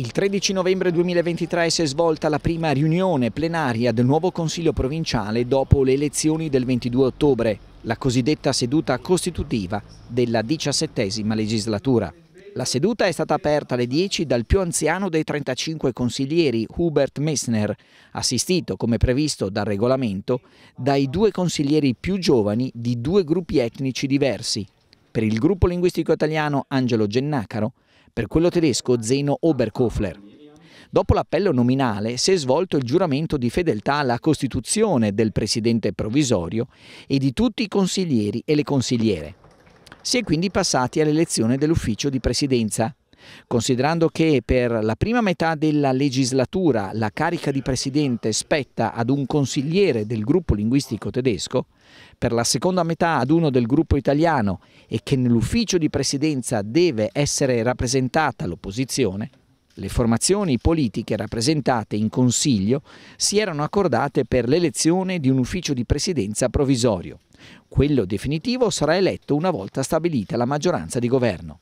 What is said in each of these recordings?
Il 13 novembre 2023 si è svolta la prima riunione plenaria del nuovo Consiglio provinciale dopo le elezioni del 22 ottobre, la cosiddetta seduta costitutiva della diciassettesima legislatura. La seduta è stata aperta alle 10 dal più anziano dei 35 consiglieri, Hubert Messner, assistito, come previsto dal regolamento, dai due consiglieri più giovani di due gruppi etnici diversi. Per il gruppo linguistico italiano Angelo Gennacaro, per quello tedesco Zeno Oberkofler. Dopo l'appello nominale si è svolto il giuramento di fedeltà alla Costituzione del presidente provvisorio e di tutti i consiglieri e le consigliere. Si è quindi passati all'elezione dell'ufficio di presidenza. Considerando che per la prima metà della legislatura la carica di presidente spetta ad un consigliere del gruppo linguistico tedesco, per la seconda metà ad uno del gruppo italiano e che nell'ufficio di presidenza deve essere rappresentata l'opposizione, le formazioni politiche rappresentate in Consiglio si erano accordate per l'elezione di un ufficio di presidenza provvisorio. Quello definitivo sarà eletto una volta stabilita la maggioranza di governo.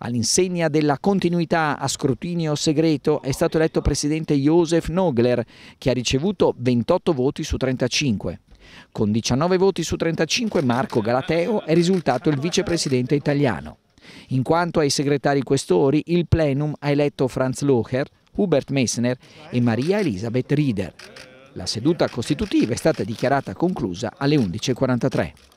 All'insegna della continuità a scrutinio segreto è stato eletto presidente Josef Nogler, che ha ricevuto 28 voti su 35. Con 19 voti su 35 Marco Galateo è risultato il vicepresidente italiano. In quanto ai segretari questori, il plenum ha eletto Franz Locher, Hubert Messner e Maria Elisabeth Rieder. La seduta costitutiva è stata dichiarata conclusa alle 11.43.